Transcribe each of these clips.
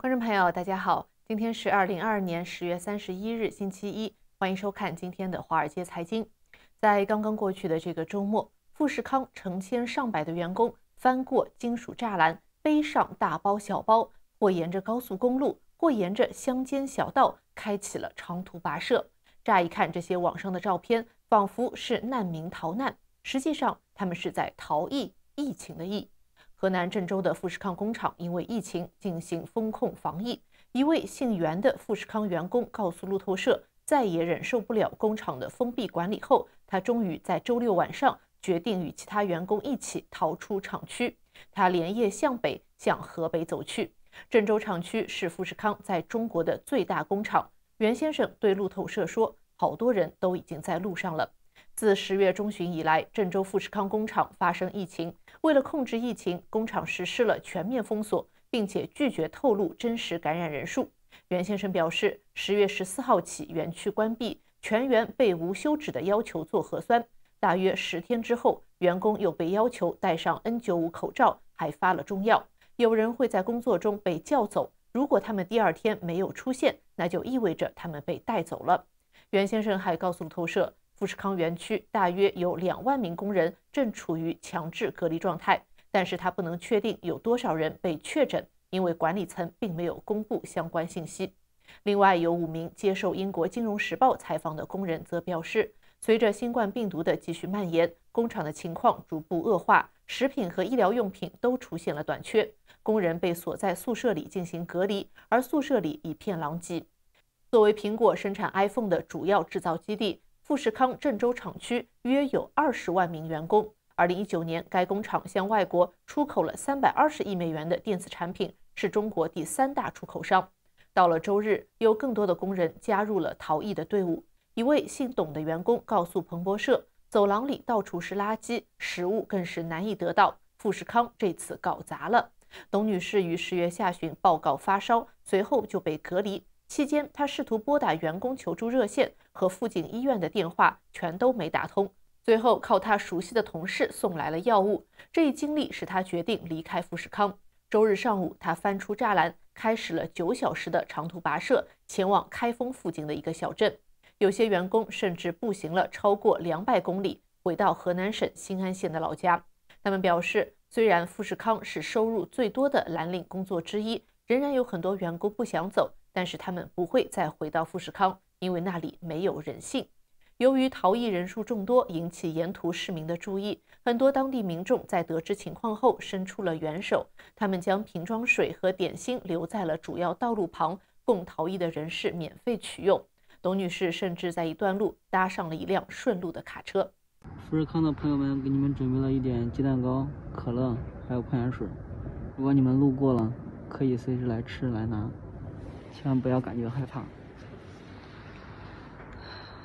观众朋友，大家好，今天是二零二二年十月三十一日，星期一，欢迎收看今天的《华尔街财经》。在刚刚过去的这个周末，富士康成千上百的员工翻过金属栅栏，背上大包小包，或沿着高速公路，或沿着乡间小道，开启了长途跋涉。乍一看，这些网上的照片仿佛是难民逃难，实际上，他们是在逃疫，疫情的疫。河南郑州的富士康工厂因为疫情进行封控防疫。一位姓袁的富士康员工告诉路透社，再也忍受不了工厂的封闭管理后，他终于在周六晚上决定与其他员工一起逃出厂区。他连夜向北向河北走去。郑州厂区是富士康在中国的最大工厂。袁先生对路透社说：“好多人都已经在路上了。”自十月中旬以来，郑州富士康工厂发生疫情。为了控制疫情，工厂实施了全面封锁，并且拒绝透露真实感染人数。袁先生表示，十月十四号起，园区关闭，全员被无休止的要求做核酸。大约十天之后，员工又被要求戴上 N 九五口罩，还发了中药。有人会在工作中被叫走，如果他们第二天没有出现，那就意味着他们被带走了。袁先生还告诉了透社。富士康园区大约有两万名工人正处于强制隔离状态，但是他不能确定有多少人被确诊，因为管理层并没有公布相关信息。另外，有五名接受英国《金融时报》采访的工人则表示，随着新冠病毒的继续蔓延，工厂的情况逐步恶化，食品和医疗用品都出现了短缺，工人被锁在宿舍里进行隔离，而宿舍里一片狼藉。作为苹果生产 iPhone 的主要制造基地。富士康郑州厂区约有二十万名员工。二零一九年，该工厂向外国出口了三百二十亿美元的电子产品，是中国第三大出口商。到了周日，有更多的工人加入了逃逸的队伍。一位姓董的员工告诉彭博社：“走廊里到处是垃圾，食物更是难以得到。”富士康这次搞砸了。董女士于十月下旬报告发烧，随后就被隔离。期间，他试图拨打员工求助热线和附近医院的电话，全都没打通。最后靠他熟悉的同事送来了药物。这一经历使他决定离开富士康。周日上午，他翻出栅栏，开始了九小时的长途跋涉，前往开封附近的一个小镇。有些员工甚至步行了超过两百公里，回到河南省新安县的老家。他们表示，虽然富士康是收入最多的蓝领工作之一，仍然有很多员工不想走。但是他们不会再回到富士康，因为那里没有人性。由于逃逸人数众多，引起沿途市民的注意，很多当地民众在得知情况后伸出了援手，他们将瓶装水和点心留在了主要道路旁，供逃逸的人士免费取用。董女士甚至在一段路搭上了一辆顺路的卡车。富士康的朋友们，给你们准备了一点鸡蛋糕、可乐，还有矿泉水。如果你们路过了，可以随时来吃来拿。千万不要感觉害怕，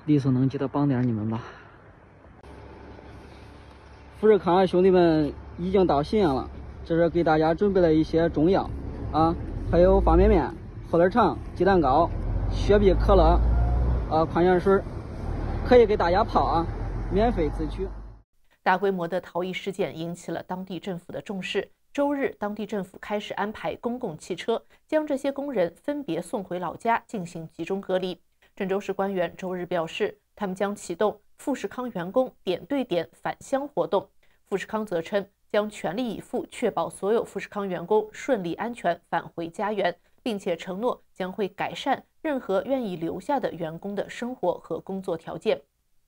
力所能及的帮点你们吧。富士康兄弟们已经到信阳了，这是给大家准备了一些中药啊，还有方便面、火腿肠、鸡蛋糕、雪碧、可乐，呃，矿泉水，可以给大家泡啊，免费自取。大规模的逃逸事件引起了当地政府的重视。周日，当地政府开始安排公共汽车将这些工人分别送回老家进行集中隔离。郑州市官员周日表示，他们将启动富士康员工点对点返乡活动。富士康则称，将全力以赴确保所有富士康员工顺利、安全返回家园，并且承诺将会改善任何愿意留下的员工的生活和工作条件。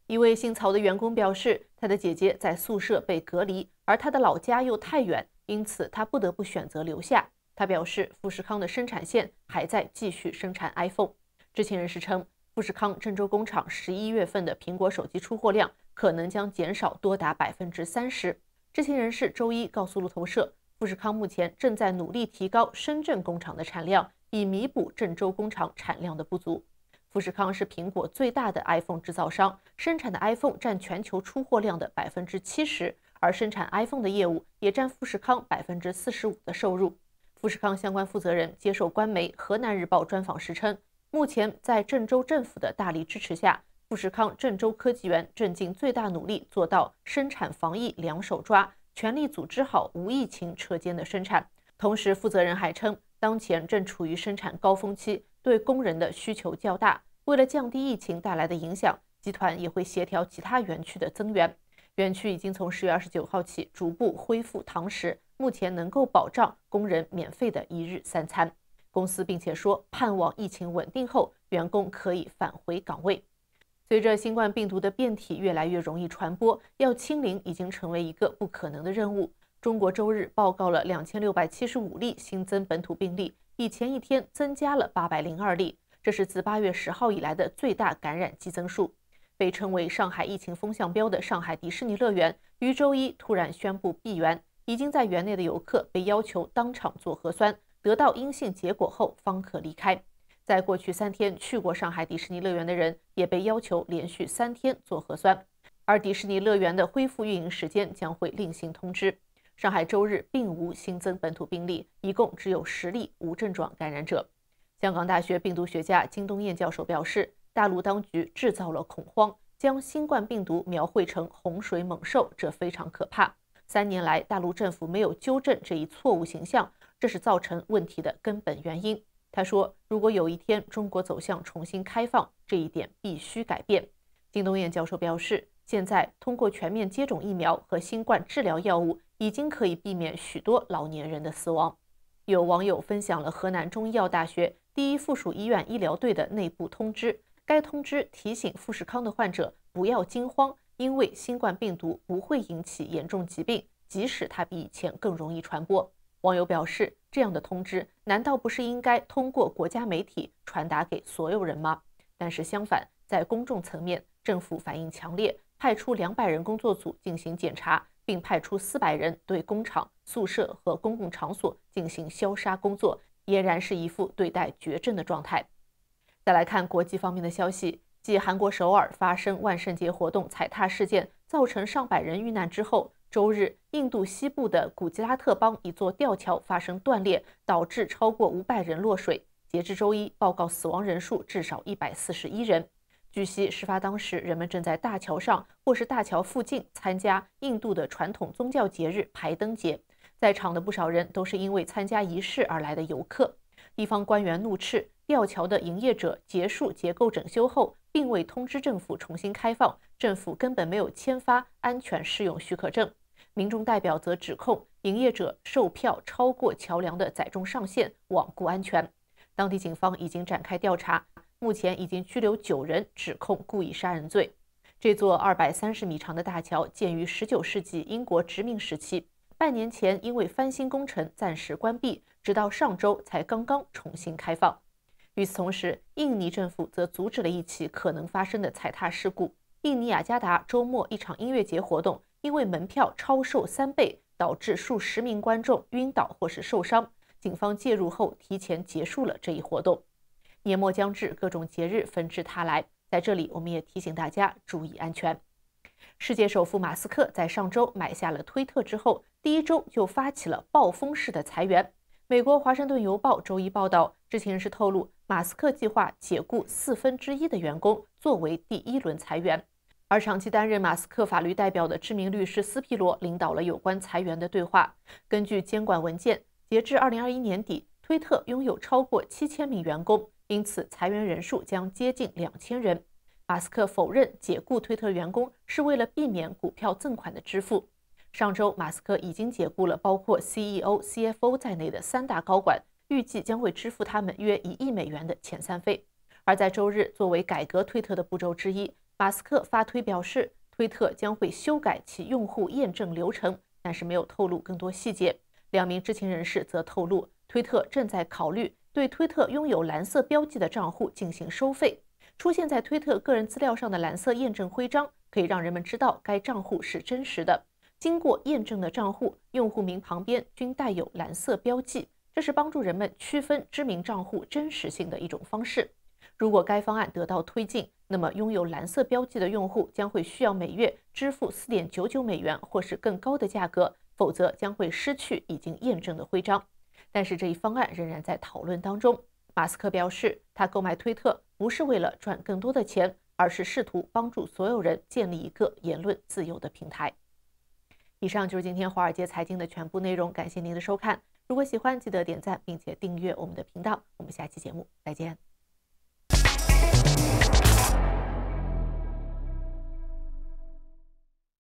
一位姓曹的员工表示，他的姐姐在宿舍被隔离，而他的老家又太远。因此，他不得不选择留下。他表示，富士康的生产线还在继续生产 iPhone。知情人士称，富士康郑州工厂十一月份的苹果手机出货量可能将减少多达百分之三十。知情人士周一告诉路透社，富士康目前正在努力提高深圳工厂的产量，以弥补郑州工厂产量的不足。富士康是苹果最大的 iPhone 制造商，生产的 iPhone 占全球出货量的百分之七十。而生产 iPhone 的业务也占富士康百分之四十五的收入。富士康相关负责人接受官媒《河南日报》专访时称，目前在郑州政府的大力支持下，富士康郑州科技园正尽最大努力做到生产防疫两手抓，全力组织好无疫情车间的生产。同时，负责人还称，当前正处于生产高峰期，对工人的需求较大。为了降低疫情带来的影响，集团也会协调其他园区的增援。园区已经从十月二十九号起逐步恢复堂食，目前能够保障工人免费的一日三餐。公司并且说，盼望疫情稳定后，员工可以返回岗位。随着新冠病毒的变体越来越容易传播，要清零已经成为一个不可能的任务。中国周日报告了两千六百七十五例新增本土病例，比前一天增加了八百零二例，这是自八月十号以来的最大感染激增数。被称为上海疫情风向标的上海迪士尼乐园于周一突然宣布闭园，已经在园内的游客被要求当场做核酸，得到阴性结果后方可离开。在过去三天去过上海迪士尼乐园的人也被要求连续三天做核酸，而迪士尼乐园的恢复运营时间将会另行通知。上海周日并无新增本土病例，一共只有十例无症状感染者。香港大学病毒学家金东彦教授表示。大陆当局制造了恐慌，将新冠病毒描绘成洪水猛兽，这非常可怕。三年来，大陆政府没有纠正这一错误形象，这是造成问题的根本原因。他说，如果有一天中国走向重新开放，这一点必须改变。金东彦教授表示，现在通过全面接种疫苗和新冠治疗药物，已经可以避免许多老年人的死亡。有网友分享了河南中医药大学第一附属医院医疗队的内部通知。该通知提醒富士康的患者不要惊慌，因为新冠病毒不会引起严重疾病，即使它比以前更容易传播。网友表示，这样的通知难道不是应该通过国家媒体传达给所有人吗？但是相反，在公众层面，政府反应强烈，派出两百人工作组进行检查，并派出四百人对工厂、宿舍和公共场所进行消杀工作，俨然是一副对待绝症的状态。再来看国际方面的消息，继韩国首尔发生万圣节活动踩踏事件，造成上百人遇难之后，周日印度西部的古吉拉特邦一座吊桥发生断裂，导致超过五百人落水。截至周一，报告死亡人数至少一百四十一人。据悉，事发当时人们正在大桥上或是大桥附近参加印度的传统宗教节日排灯节，在场的不少人都是因为参加仪式而来的游客。地方官员怒斥。吊桥的营业者结束结构整修后，并未通知政府重新开放，政府根本没有签发安全试用许可证。民众代表则指控，营业者售票超过桥梁的载重上限，罔顾安全。当地警方已经展开调查，目前已经拘留九人，指控故意杀人罪。这座二百三十米长的大桥建于十九世纪英国殖民时期，半年前因为翻新工程暂时关闭，直到上周才刚刚重新开放。与此同时，印尼政府则阻止了一起可能发生的踩踏事故。印尼雅加达周末一场音乐节活动，因为门票超售三倍，导致数十名观众晕倒或是受伤。警方介入后，提前结束了这一活动。年末将至，各种节日纷至沓来，在这里我们也提醒大家注意安全。世界首富马斯克在上周买下了推特之后，第一周就发起了暴风式的裁员。美国《华盛顿邮报》周一报道，知情人士透露。马斯克计划解雇四分之一的员工，作为第一轮裁员。而长期担任马斯克法律代表的知名律师斯皮罗领导了有关裁员的对话。根据监管文件，截至2021年底，推特拥有超过7000名员工，因此裁员人数将接近2000人。马斯克否认解雇推特员工是为了避免股票赠款的支付。上周，马斯克已经解雇了包括 CEO、CFO 在内的三大高管。预计将会支付他们约一亿美元的遣散费。而在周日，作为改革推特的步骤之一，马斯克发推表示，推特将会修改其用户验证流程，但是没有透露更多细节。两名知情人士则透露，推特正在考虑对推特拥有蓝色标记的账户进行收费。出现在推特个人资料上的蓝色验证徽章可以让人们知道该账户是真实的。经过验证的账户用户名旁边均带有蓝色标记。这是帮助人们区分知名账户真实性的一种方式。如果该方案得到推进，那么拥有蓝色标记的用户将会需要每月支付四点九九美元或是更高的价格，否则将会失去已经验证的徽章。但是这一方案仍然在讨论当中。马斯克表示，他购买推特不是为了赚更多的钱，而是试图帮助所有人建立一个言论自由的平台。以上就是今天华尔街财经的全部内容，感谢您的收看。如果喜欢，记得点赞并且订阅我们的频道。我们下期节目再见。